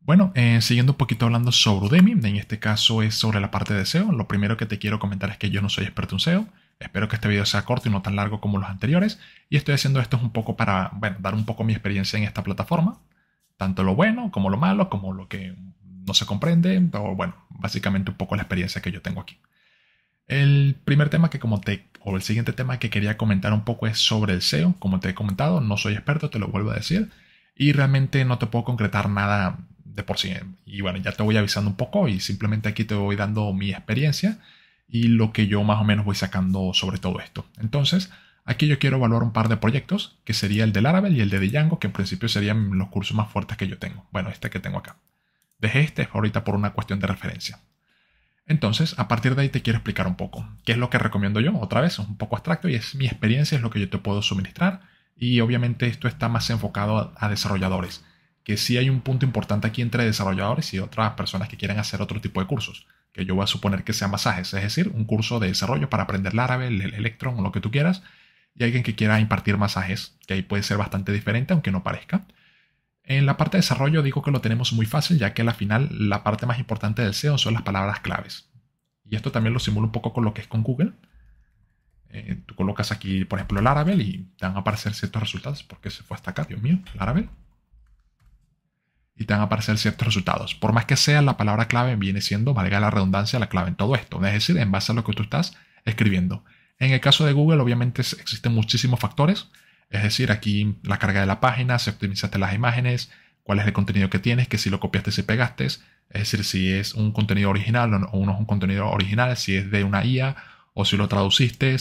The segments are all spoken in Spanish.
Bueno, eh, siguiendo un poquito hablando sobre Udemy, en este caso es sobre la parte de SEO. Lo primero que te quiero comentar es que yo no soy experto en SEO. Espero que este video sea corto y no tan largo como los anteriores. Y estoy haciendo esto un poco para bueno, dar un poco mi experiencia en esta plataforma. Tanto lo bueno como lo malo, como lo que no se comprende, o bueno, básicamente un poco la experiencia que yo tengo aquí. El primer tema que como te, o el siguiente tema que quería comentar un poco es sobre el SEO. Como te he comentado, no soy experto, te lo vuelvo a decir. Y realmente no te puedo concretar nada de por sí. Y bueno, ya te voy avisando un poco y simplemente aquí te voy dando mi experiencia y lo que yo más o menos voy sacando sobre todo esto. Entonces, aquí yo quiero evaluar un par de proyectos, que sería el de Laravel y el de Django, que en principio serían los cursos más fuertes que yo tengo. Bueno, este que tengo acá. Dejé este ahorita por una cuestión de referencia. Entonces, a partir de ahí te quiero explicar un poco qué es lo que recomiendo yo. Otra vez, es un poco abstracto y es mi experiencia, es lo que yo te puedo suministrar. Y obviamente esto está más enfocado a desarrolladores que sí hay un punto importante aquí entre desarrolladores y otras personas que quieren hacer otro tipo de cursos, que yo voy a suponer que sean masajes, es decir, un curso de desarrollo para aprender el árabe, el Electron o lo que tú quieras, y alguien que quiera impartir masajes, que ahí puede ser bastante diferente, aunque no parezca. En la parte de desarrollo digo que lo tenemos muy fácil, ya que al final la parte más importante del SEO son las palabras claves. Y esto también lo simula un poco con lo que es con Google. Eh, tú colocas aquí, por ejemplo, el árabe y te van a aparecer ciertos resultados. porque se fue hasta acá? Dios mío, árabe y te van a aparecer ciertos resultados. Por más que sea, la palabra clave viene siendo, valga la redundancia, la clave en todo esto. Es decir, en base a lo que tú estás escribiendo. En el caso de Google, obviamente existen muchísimos factores. Es decir, aquí la carga de la página, si optimizaste las imágenes, cuál es el contenido que tienes, que si lo copiaste, si pegaste. Es decir, si es un contenido original o no, es un contenido original, si es de una IA o si lo traduciste.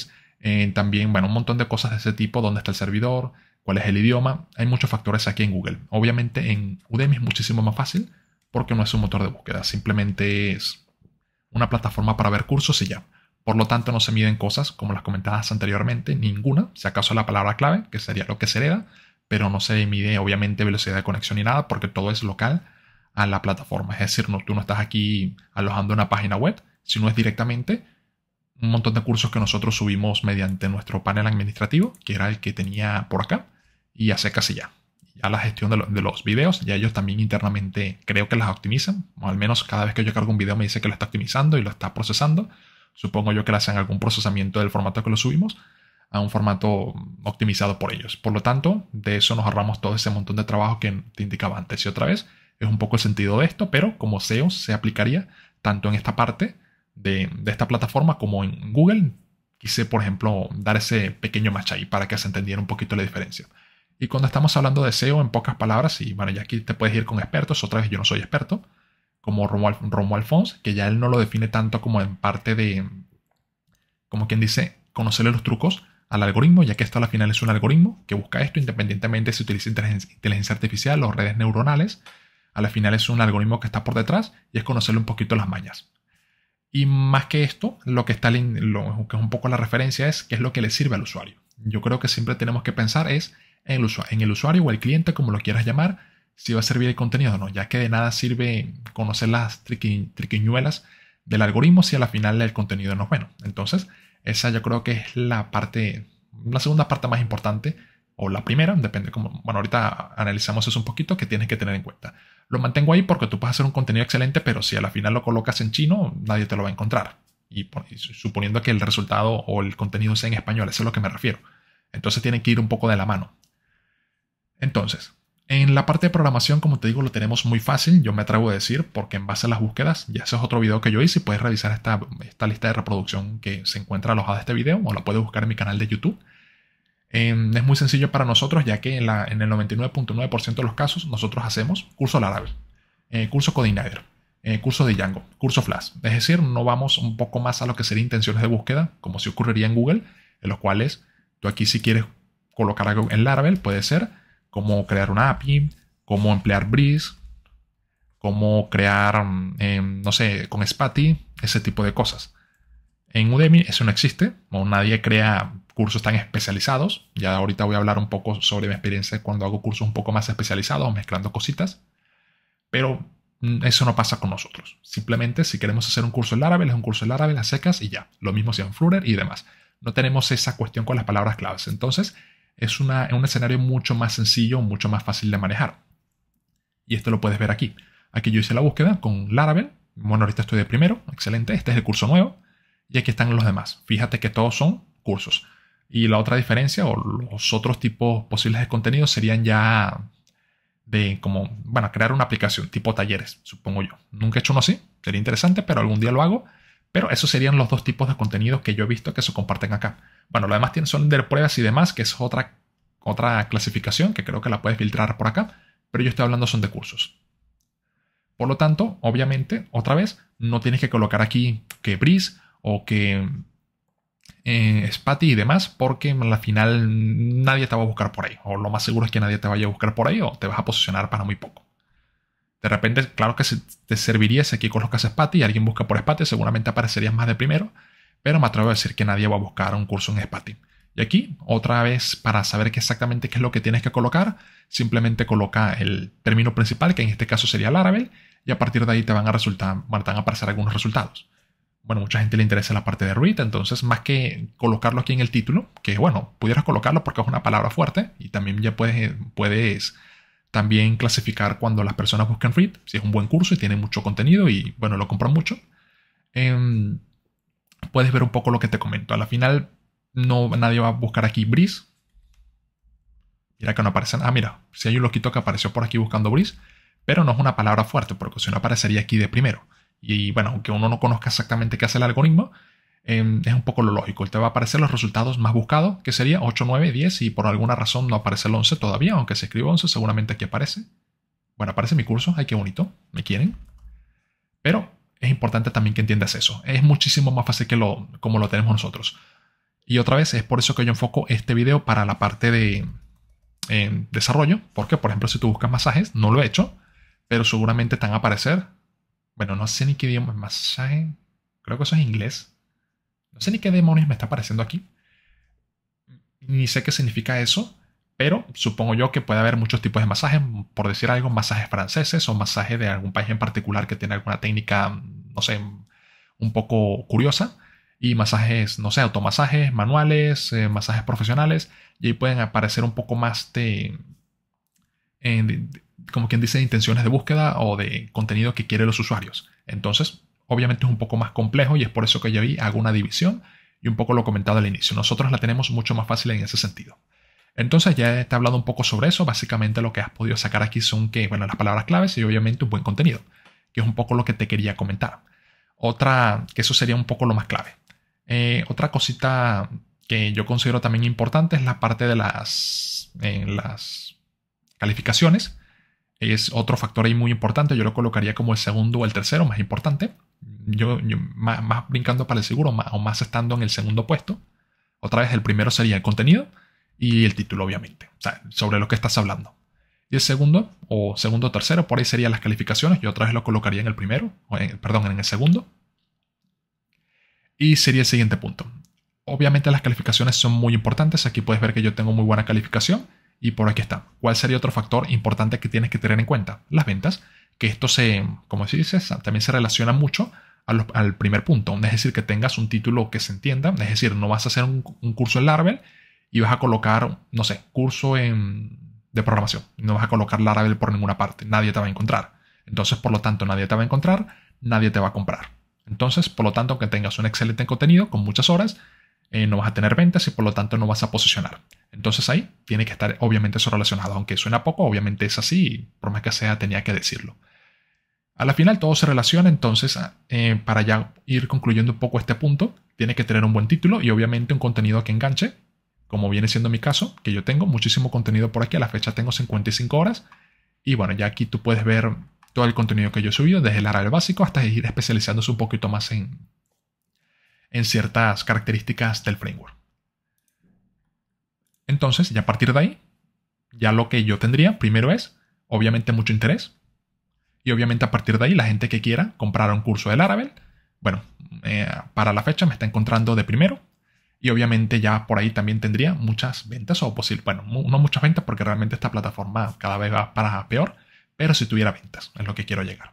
también, bueno, un montón de cosas de ese tipo, dónde está el servidor, cuál es el idioma. Hay muchos factores aquí en Google. Obviamente en Udemy es muchísimo más fácil porque no es un motor de búsqueda, simplemente es una plataforma para ver cursos y ya. Por lo tanto, no se miden cosas como las comentadas anteriormente, ninguna, si acaso la palabra clave, que sería lo que se hereda, pero no se mide obviamente velocidad de conexión ni nada porque todo es local a la plataforma. Es decir, tú no estás aquí alojando una página web, sino es directamente un montón de cursos que nosotros subimos mediante nuestro panel administrativo, que era el que tenía por acá y casi ya. Ya la gestión de, los videos, ya ellos también internamente creo que las optimizan, o al menos cada vez que yo cargo un video me dice que lo está optimizando y lo está procesando. Supongo yo que le hacen algún procesamiento del formato que lo subimos a un formato optimizado por ellos. Por lo tanto, de eso nos ahorramos todo ese montón de trabajo que te indicaba antes y otra vez. Es un poco el sentido de esto, pero como SEO se aplicaría tanto en esta parte de, de esta plataforma como en Google. Quise, por ejemplo, dar ese pequeño match ahí para que se entendiera un poquito la diferencia. Y cuando estamos hablando de SEO, en pocas palabras, y bueno, ya aquí te puedes ir con expertos, otra vez yo no soy experto, como Romuald Fons, que ya él no lo define tanto como en parte de, como quien dice, conocerle los trucos al algoritmo, ya que esto al final es un algoritmo que busca esto independientemente si utiliza inteligencia artificial o redes neuronales, al final es un algoritmo que está por detrás y es conocerle un poquito las mañas. Y más que esto, lo que está lo que es un poco la referencia es qué es lo que le sirve al usuario. Yo creo que siempre tenemos que pensar es en el, usuario o el cliente, como lo quieras llamar, si va a servir el contenido o no, ya que de nada sirve conocer las triquiñuelas del algoritmo si a la final el contenido no es bueno. Entonces, esa yo creo que es la parte, la segunda parte más importante, o la primera, depende como, bueno, ahorita analizamos eso un poquito, que tienes que tener en cuenta. Lo mantengo ahí porque tú puedes hacer un contenido excelente, pero si al la final lo colocas en chino, nadie te lo va a encontrar. Y, suponiendo que el resultado o el contenido sea en español, eso es lo que me refiero. Entonces tiene que ir un poco de la mano. Entonces, en la parte de programación, como te digo, lo tenemos muy fácil, yo me atrevo a decir, porque en base a las búsquedas, ya ese es otro video que yo hice, puedes revisar esta, lista de reproducción que se encuentra alojada de este video, o la puedes buscar en mi canal de YouTube. Em, es muy sencillo para nosotros, ya que en, el 99.9% de los casos nosotros hacemos curso Laravel, eh, curso Codeigniter, eh, curso de Django, curso Flash. Es decir, no vamos un poco más a lo que serían intenciones de búsqueda, como si ocurriría en Google, en los cuales tú aquí si quieres colocar algo en Laravel, puede ser cómo crear una API, cómo emplear Breeze, cómo crear, mm, em, no sé, con Spati, ese tipo de cosas. En Udemy eso no existe, o nadie crea cursos tan especializados. Ya ahorita voy a hablar un poco sobre mi experiencia cuando hago cursos un poco más especializados, mezclando cositas. Pero mm, eso no pasa con nosotros. Simplemente si queremos hacer un curso en Laravel, es un curso en árabe, las secas y ya. Lo mismo si en Flutter y demás. No tenemos esa cuestión con las palabras claves. Entonces, es, un escenario mucho más sencillo, mucho más fácil de manejar. Y esto lo puedes ver aquí. Aquí yo hice la búsqueda con Laravel. Bueno, ahorita estoy de primero. Excelente. Este es el curso nuevo. Y aquí están los demás. Fíjate que todos son cursos. Y la otra diferencia o los otros tipos posibles de contenido serían ya de como, bueno, crear una aplicación tipo talleres, supongo yo. Nunca he hecho uno así. Sería interesante, pero algún día lo hago. Pero esos serían los dos tipos de contenidos que yo he visto que se comparten acá. Bueno, lo demás son de pruebas y demás, que es otra, otra clasificación que creo que la puedes filtrar por acá, pero yo estoy hablando son de cursos. Por lo tanto, obviamente, otra vez, no tienes que colocar aquí que Breeze o que eh, Spati y demás, porque al final nadie te va a buscar por ahí, o lo más seguro es que nadie te vaya a buscar por ahí, o te vas a posicionar para muy poco. De repente, claro que te serviría si aquí colocas SPATI y alguien busca por SPATI, seguramente aparecerías más de primero, pero me atrevo a decir que nadie va a buscar un curso en SPATI. Y aquí, otra vez, para saber exactamente qué es lo que tienes que colocar, simplemente coloca el término principal, que en este caso sería el árabe, y a partir de ahí te van a, resultar, van a aparecer algunos resultados. Bueno, mucha gente le interesa la parte de read, entonces más que colocarlo aquí en el título, que bueno, pudieras colocarlo porque es una palabra fuerte y también ya puedes, puedes también clasificar cuando las personas buscan free si es un buen curso y tiene mucho contenido y bueno, lo compran mucho. Em, puedes ver un poco lo que te comento. A la final, no, nadie va a buscar aquí Breeze. Mira que no aparecen. Ah, mira, si hay un loquito que apareció por aquí buscando Breeze, pero no es una palabra fuerte, porque si no aparecería aquí de primero. Y bueno, aunque uno no conozca exactamente qué hace el algoritmo, Em, es un poco lo lógico. Te va a aparecer los resultados más buscados, que sería 8, 9, 10, y por alguna razón no aparece el 11 todavía, aunque se escribe 11, seguramente aquí aparece. Bueno, aparece mi curso, ay, qué bonito, me quieren. Pero es importante también que entiendas eso. Es muchísimo más fácil que lo, como lo tenemos nosotros. Y otra vez, es por eso que yo enfoco este video para la parte de em, desarrollo, porque por ejemplo, si tú buscas masajes, no lo he hecho, pero seguramente están a aparecer. Bueno, no sé ni qué idioma, es masaje, creo que eso es inglés, no sé ni qué demonios me está apareciendo aquí. Ni sé qué significa eso. Pero supongo yo que puede haber muchos tipos de masajes. Por decir algo, masajes franceses o masajes de algún país en particular que tiene alguna técnica, no sé, un poco curiosa. Y masajes, no sé, automasajes, manuales, eh, masajes profesionales. Y ahí pueden aparecer un poco más de eh, como quien dice, intenciones de búsqueda o de contenido que quieren los usuarios. Entonces, Obviamente es un poco más complejo y es por eso que yo ahí hago una división y un poco lo comentado al inicio. Nosotros la tenemos mucho más fácil en ese sentido. Entonces ya te he hablado un poco sobre eso. Básicamente lo que has podido sacar aquí son que, bueno, las palabras claves y obviamente un buen contenido, que es un poco lo que te quería comentar. Otra, que eso sería un poco lo más clave. Eh, otra cosita que yo considero también importante es la parte de las, las calificaciones es otro factor ahí muy importante. Yo lo colocaría como el segundo o el tercero más importante. Yo, más, brincando para el seguro o más estando en el segundo puesto. Otra vez, el primero sería el contenido y el título, obviamente, o sea, sobre lo que estás hablando. Y el segundo, o segundo o tercero, por ahí serían las calificaciones. Yo otra vez lo colocaría en el primero, o perdón, en el segundo. Y sería el siguiente punto. Obviamente las calificaciones son muy importantes. Aquí puedes ver que yo tengo muy buena calificación y por aquí está. ¿Cuál sería otro factor importante que tienes que tener en cuenta? Las ventas, que esto se, como se dice, también se relaciona mucho al, primer punto. Es decir, que tengas un título que se entienda. Es decir, no vas a hacer un, curso en Laravel y vas a colocar, no sé, curso en, de programación. No vas a colocar Laravel por ninguna parte. Nadie te va a encontrar. Entonces, por lo tanto, nadie te va a encontrar, nadie te va a comprar. Entonces, por lo tanto, aunque tengas un excelente contenido con muchas horas, eh, no vas a tener ventas y por lo tanto no vas a posicionar. Entonces ahí tiene que estar obviamente eso relacionado, aunque suena poco, obviamente es así, por más que sea tenía que decirlo. A la final todo se relaciona, entonces ah, eh, para ya ir concluyendo un poco este punto, tiene que tener un buen título y obviamente un contenido que enganche, como viene siendo mi caso, que yo tengo muchísimo contenido por aquí, a la fecha tengo 55 horas y bueno, ya aquí tú puedes ver todo el contenido que yo he subido, desde el área básico hasta ir especializándose un poquito más en en ciertas características del framework. Entonces, ya a partir de ahí, ya lo que yo tendría primero es, obviamente, mucho interés. Y obviamente a partir de ahí, la gente que quiera comprar un curso de Laravel, bueno, eh, para la fecha me está encontrando de primero. Y obviamente ya por ahí también tendría muchas ventas o posible, bueno, no muchas ventas porque realmente esta plataforma cada vez va para peor, pero si tuviera ventas, es lo que quiero llegar.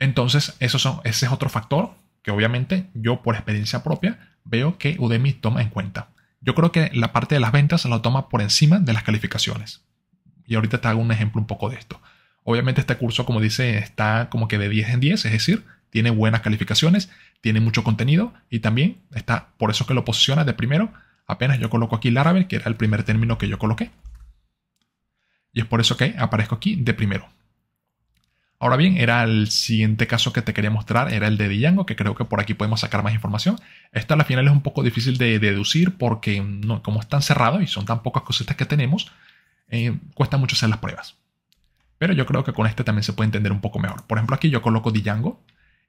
Entonces, eso son, ese es otro factor obviamente yo por experiencia propia veo que Udemy toma en cuenta. Yo creo que la parte de las ventas se lo toma por encima de las calificaciones. Y ahorita te hago un ejemplo un poco de esto. Obviamente este curso, como dice, está como que de 10 en 10, es decir, tiene buenas calificaciones, tiene mucho contenido y también está, por eso que lo posiciona de primero, apenas yo coloco aquí el árabe que era el primer término que yo coloqué. Y es por eso que aparezco aquí de primero. Ahora bien, era el siguiente caso que te quería mostrar, era el de Django, que creo que por aquí podemos sacar más información. Esta la final es un poco difícil de deducir porque no, como es tan cerrado y son tan pocas cositas que tenemos, eh, cuesta mucho hacer las pruebas. Pero yo creo que con este también se puede entender un poco mejor. Por ejemplo, aquí yo coloco Django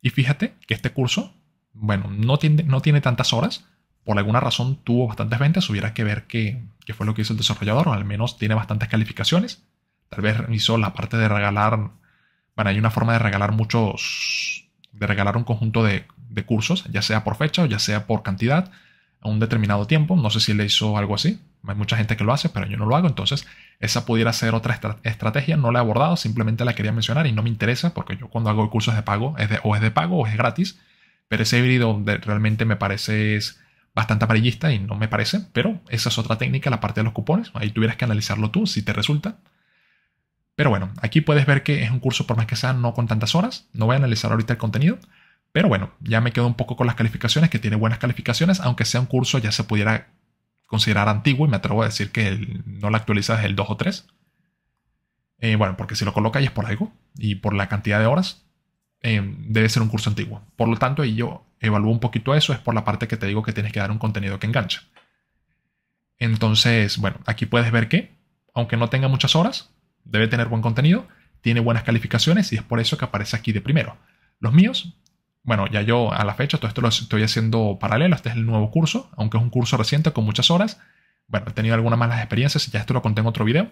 y fíjate que este curso, bueno, no tiene, no tiene tantas horas, por alguna razón tuvo bastantes ventas, hubiera que ver qué, qué, fue lo que hizo el desarrollador, o al menos tiene bastantes calificaciones. Tal vez hizo la parte de regalar bueno, hay una forma de regalar muchos, de regalar un conjunto de, cursos, ya sea por fecha o ya sea por cantidad, a un determinado tiempo. No sé si le hizo algo así. Hay mucha gente que lo hace, pero yo no lo hago. Entonces, esa pudiera ser otra estrategia. No la he abordado, simplemente la quería mencionar y no me interesa porque yo cuando hago cursos de pago, es de, o es de pago o es gratis. Pero ese híbrido de, realmente me parece es bastante amarillista y no me parece. Pero esa es otra técnica, la parte de los cupones. Ahí tuvieras que analizarlo tú si te resulta. Pero bueno, aquí puedes ver que es un curso por más que sea no con tantas horas. No voy a analizar ahorita el contenido. Pero bueno, ya me quedo un poco con las calificaciones, que tiene buenas calificaciones, aunque sea un curso ya se pudiera considerar antiguo y me atrevo a decir que no la actualiza desde el 2 o 3. Eh, bueno, porque si lo coloca y es por algo y por la cantidad de horas, eh, debe ser un curso antiguo. Por lo tanto, y yo evalúo un poquito eso, es por la parte que te digo que tienes que dar un contenido que engancha. Entonces, bueno, aquí puedes ver que, aunque no tenga muchas horas, debe tener buen contenido, tiene buenas calificaciones y es por eso que aparece aquí de primero. Los míos, bueno, ya yo a la fecha, todo esto lo estoy haciendo paralelo, este es el nuevo curso, aunque es un curso reciente con muchas horas. Bueno, he tenido algunas malas experiencias, ya esto lo conté en otro video.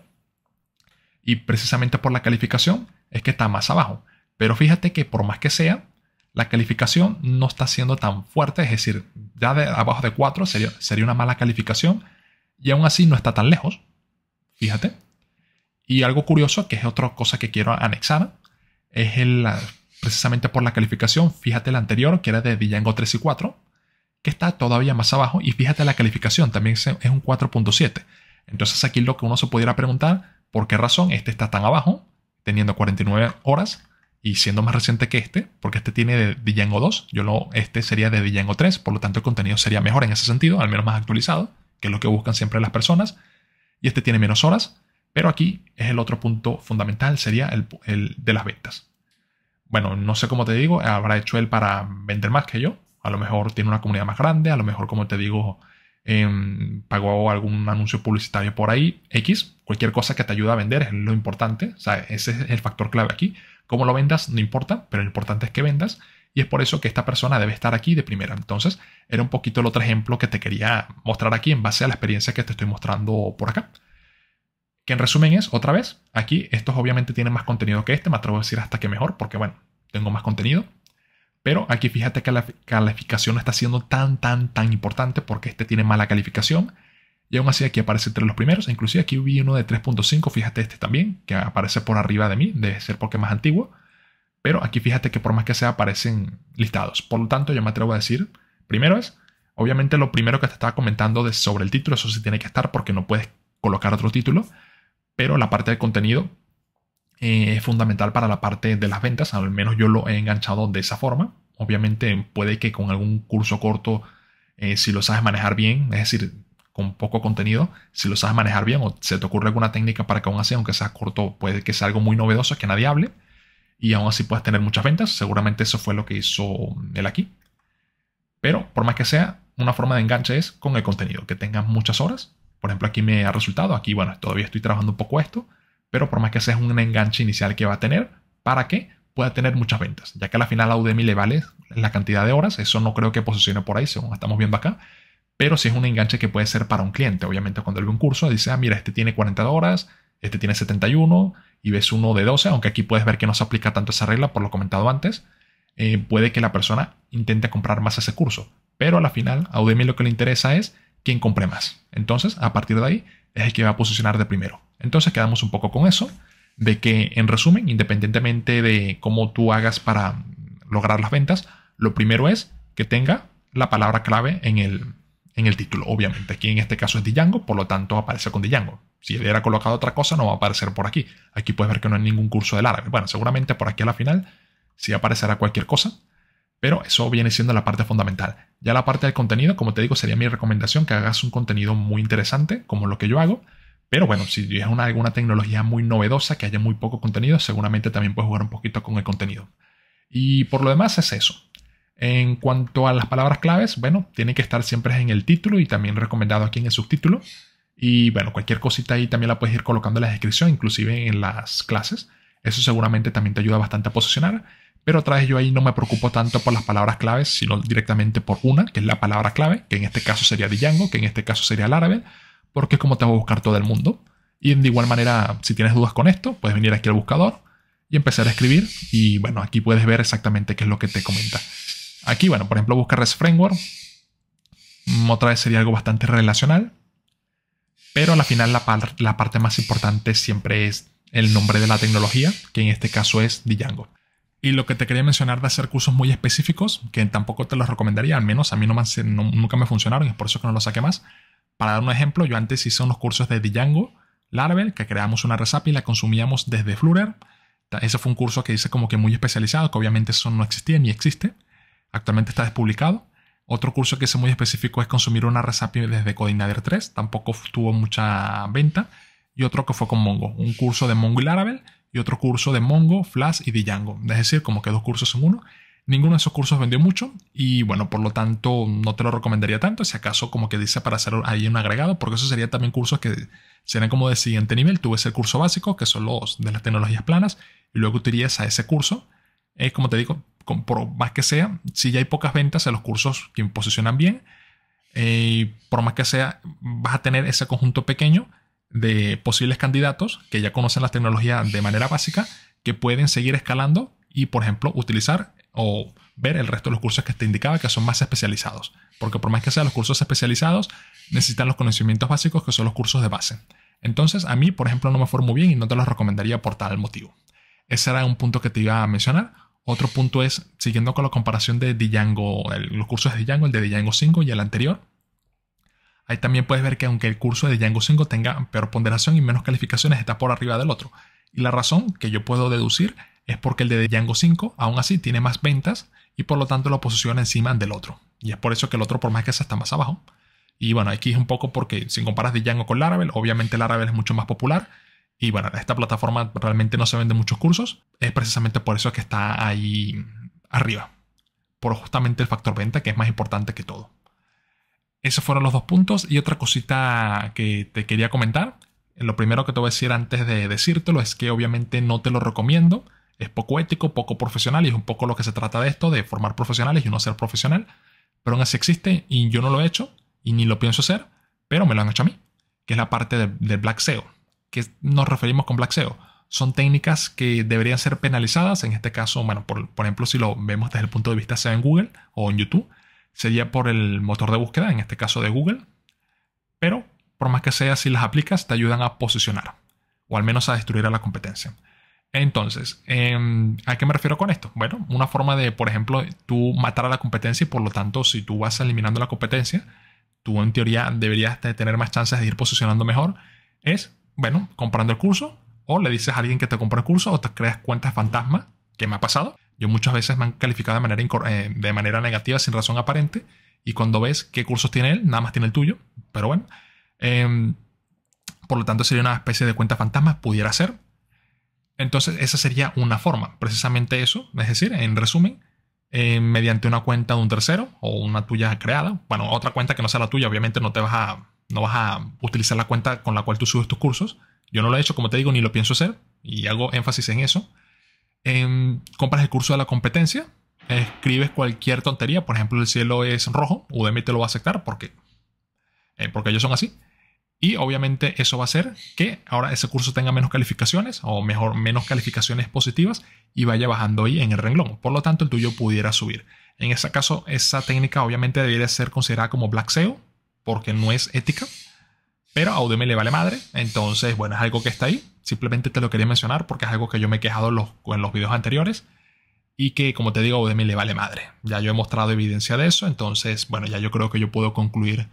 Y precisamente por la calificación es que está más abajo. Pero fíjate que por más que sea, la calificación no está siendo tan fuerte, es decir, ya de abajo de 4 sería, sería una mala calificación y aún así no está tan lejos. Fíjate. Y algo curioso, que es otra cosa que quiero anexar, es el, precisamente por la calificación, fíjate la anterior, que era de Django 3 y 4, que está todavía más abajo, y fíjate la calificación, también es un 4.7. Entonces aquí lo que uno se pudiera preguntar, ¿por qué razón este está tan abajo, teniendo 49 horas, y siendo más reciente que este, porque este tiene de Django 2, yo lo, este sería de Django 3, por lo tanto el contenido sería mejor en ese sentido, al menos más actualizado, que es lo que buscan siempre las personas, y este tiene menos horas, pero aquí es el otro punto fundamental, sería el, de las ventas. Bueno, no sé cómo te digo, habrá hecho él para vender más que yo. A lo mejor tiene una comunidad más grande, a lo mejor, como te digo, em, pagó algún anuncio publicitario por ahí, X, cualquier cosa que te ayude a vender es lo importante, o ese es el factor clave aquí. Cómo lo vendas no importa, pero lo importante es que vendas y es por eso que esta persona debe estar aquí de primera. Entonces, era un poquito el otro ejemplo que te quería mostrar aquí en base a la experiencia que te estoy mostrando por acá. Que en resumen es, otra vez, aquí estos obviamente tienen más contenido que este, me atrevo a decir hasta que mejor, porque bueno, tengo más contenido. Pero aquí fíjate que la calificación no está siendo tan, tan, tan importante porque este tiene mala calificación. Y aún así aquí aparece entre los primeros. Inclusive aquí vi uno de 3.5, fíjate este también, que aparece por arriba de mí, debe ser porque es más antiguo. Pero aquí fíjate que por más que sea aparecen listados. Por lo tanto, yo me atrevo a decir, primero es, obviamente lo primero que te estaba comentando de sobre el título, eso sí tiene que estar porque no puedes colocar otro título pero la parte del contenido eh, es fundamental para la parte de las ventas, al menos yo lo he enganchado de esa forma. Obviamente puede que con algún curso corto, eh, si lo sabes manejar bien, es decir, con poco contenido, si lo sabes manejar bien o se te ocurre alguna técnica para que aún así, aunque sea corto, puede que sea algo muy novedoso que nadie hable y aún así puedas tener muchas ventas. Seguramente eso fue lo que hizo él mm, aquí. Pero por más que sea, una forma de enganche es con el contenido, que tengas muchas horas por ejemplo, aquí me ha resultado, aquí bueno, todavía estoy trabajando un poco esto, pero por más que sea un enganche inicial que va a tener, ¿para que pueda tener muchas ventas, ya que a la final a Udemy le vale la cantidad de horas, eso no creo que posicione por ahí, según estamos viendo acá, pero si sí es un enganche que puede ser para un cliente, obviamente cuando él ve un curso dice, ah, mira, este tiene 40 horas, este tiene 71 y ves uno de 12, aunque aquí puedes ver que no se aplica tanto esa regla por lo comentado antes, eh, puede que la persona intente comprar más ese curso, pero a la final a Udemy lo que le interesa es quien compre más. Entonces, a partir de ahí, es el que va a posicionar de primero. Entonces, quedamos un poco con eso, de que en resumen, independientemente de cómo tú hagas para lograr las ventas, lo primero es que tenga la palabra clave en el, en el título, obviamente. Aquí en este caso es Django, por lo tanto aparece con Django. Si hubiera colocado otra cosa, no va a aparecer por aquí. Aquí puedes ver que no hay ningún curso del árabe. Bueno, seguramente por aquí a la final si aparecerá cualquier cosa, pero eso viene siendo la parte fundamental. Ya la parte del contenido, como te digo, sería mi recomendación que hagas un contenido muy interesante, como lo que yo hago. Pero bueno, si es una, alguna tecnología muy novedosa, que haya muy poco contenido, seguramente también puedes jugar un poquito con el contenido. Y por lo demás es eso. En cuanto a las palabras claves, bueno, tienen que estar siempre en el título y también recomendado aquí en el subtítulo. Y bueno, cualquier cosita ahí también la puedes ir colocando en la descripción, inclusive en las clases. Eso seguramente también te ayuda bastante a posicionar. Pero otra vez yo ahí no me preocupo tanto por las palabras claves, sino directamente por una, que es la palabra clave, que en este caso sería Django, que en este caso sería el árabe, porque es como te va a buscar todo el mundo. Y de igual manera, si tienes dudas con esto, puedes venir aquí al buscador y empezar a escribir. Y bueno, aquí puedes ver exactamente qué es lo que te comenta. Aquí, bueno, por ejemplo, buscar REST Framework. Mm, otra vez sería algo bastante relacional. Pero al final la, la parte más importante siempre es el nombre de la tecnología, que en este caso es Django. Y lo que te quería mencionar de hacer cursos muy específicos, que tampoco te los recomendaría, al menos a mí no nunca me funcionaron es por eso que no los saqué más. Para dar un ejemplo, yo antes hice unos cursos de Django, Laravel, que creamos una resapi y la consumíamos desde Flutter. Ese fue un curso que hice como que muy especializado, que obviamente eso no existía ni existe. Actualmente está despublicado. Otro curso que hice muy específico es consumir una resapi desde Codinader 3, tampoco tuvo mucha venta. Y otro que fue con Mongo, un curso de Mongo y Laravel otro curso de Mongo, Flash y Django. Es decir, como que dos cursos en uno. Ninguno de esos cursos vendió mucho y bueno, por lo tanto no te lo recomendaría tanto, si acaso como que dice para hacer ahí un agregado, porque eso sería también cursos que serían como de siguiente nivel. Tú ves el curso básico, que son los de las tecnologías planas, y luego tú irías a ese curso. Es como te digo, por más que sea, si ya hay pocas ventas en los cursos que posicionan bien, eh, por más que sea, vas a tener ese conjunto pequeño de posibles candidatos que ya conocen las tecnologías de manera básica que pueden seguir escalando y, por ejemplo, utilizar o ver el resto de los cursos que te indicaba que son más especializados. Porque por más que sean los cursos especializados, necesitan los conocimientos básicos que son los cursos de base. Entonces, a mí, por ejemplo, no me fue muy bien y no te los recomendaría por tal motivo. Ese era un punto que te iba a mencionar. Otro punto es, siguiendo con la comparación de Django, los cursos de Django, el de Django 5 y el anterior, Ahí también puedes ver que aunque el curso de Django 5 tenga peor ponderación y menos calificaciones, está por arriba del otro. Y la razón que yo puedo deducir es porque el de Django 5 aún así tiene más ventas y por lo tanto lo posiciona encima del otro. Y es por eso que el otro por más que sea está más abajo. Y bueno, aquí es un poco porque si comparas Django con Laravel, obviamente Laravel es mucho más popular. Y bueno, esta plataforma realmente no se vende muchos cursos. Es precisamente por eso que está ahí arriba. Por justamente el factor venta que es más importante que todo. Esos fueron los dos puntos. Y otra cosita que te quería comentar. Lo primero que te voy a decir antes de decírtelo es que obviamente no te lo recomiendo. Es poco ético, poco profesional y es un poco lo que se trata de esto, de formar profesionales y no ser profesional. Pero aún así existe y yo no lo he hecho y ni lo pienso hacer, pero me lo han hecho a mí, que es la parte del black SEO. ¿Qué nos referimos con black SEO? Son técnicas que deberían ser penalizadas, en este caso, bueno, por, ejemplo, si lo vemos desde el punto de vista sea en Google o en YouTube, sería por el motor de búsqueda, en este caso de Google. Pero, por más que sea, si las aplicas, te ayudan a posicionar, o al menos a destruir a la competencia. Entonces, em, ¿a qué me refiero con esto? Bueno, una forma de, por ejemplo, tú matar a la competencia y por lo tanto, si tú vas eliminando la competencia, tú en teoría deberías tener más chances de ir posicionando mejor, es, bueno, comprando el curso o le dices a alguien que te compra el curso o te creas cuentas fantasma, que me ha pasado, yo muchas veces me han calificado de manera, eh, de manera negativa sin razón aparente y cuando ves qué cursos tiene él, nada más tiene el tuyo, pero bueno. Em, por lo tanto, sería una especie de cuenta fantasma, pudiera ser. Entonces, esa sería una forma, precisamente eso. Es decir, en resumen, em, mediante una cuenta de un tercero o una tuya creada, bueno, otra cuenta que no sea la tuya, obviamente no te vas a, no vas a utilizar la cuenta con la cual tú subes tus cursos. Yo no lo he hecho, como te digo, ni lo pienso hacer, y hago énfasis en eso. Em, compras el curso de la competencia, escribes cualquier tontería, por ejemplo, el cielo es rojo, Udemy te lo va a aceptar porque, eh, porque ellos son así. Y obviamente eso va a hacer que ahora ese curso tenga menos calificaciones o mejor, menos calificaciones positivas y vaya bajando ahí en el renglón. Por lo tanto, el tuyo pudiera subir. En ese caso, esa técnica obviamente debería ser considerada como black SEO porque no es ética, pero a Udemy le vale madre. Entonces, bueno, es algo que está ahí Simplemente te lo quería mencionar porque es algo que yo me he quejado en los, videos anteriores y que, como te digo, a Udemy le vale madre. Ya yo he mostrado evidencia de eso, entonces, bueno, ya yo creo que yo puedo concluir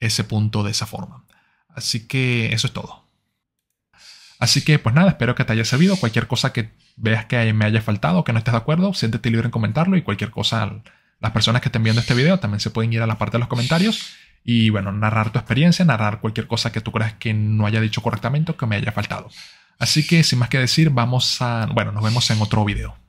ese punto de esa forma. Así que eso es todo. Así que, pues nada, espero que te haya servido. Cualquier cosa que veas que me haya faltado, que no estés de acuerdo, siéntete libre en comentarlo y cualquier cosa, las personas que estén viendo este video también se pueden ir a la parte de los comentarios y bueno, narrar tu experiencia, narrar cualquier cosa que tú creas que no haya dicho correctamente o que me haya faltado. Así que sin más que decir, vamos a, bueno, nos vemos en otro video.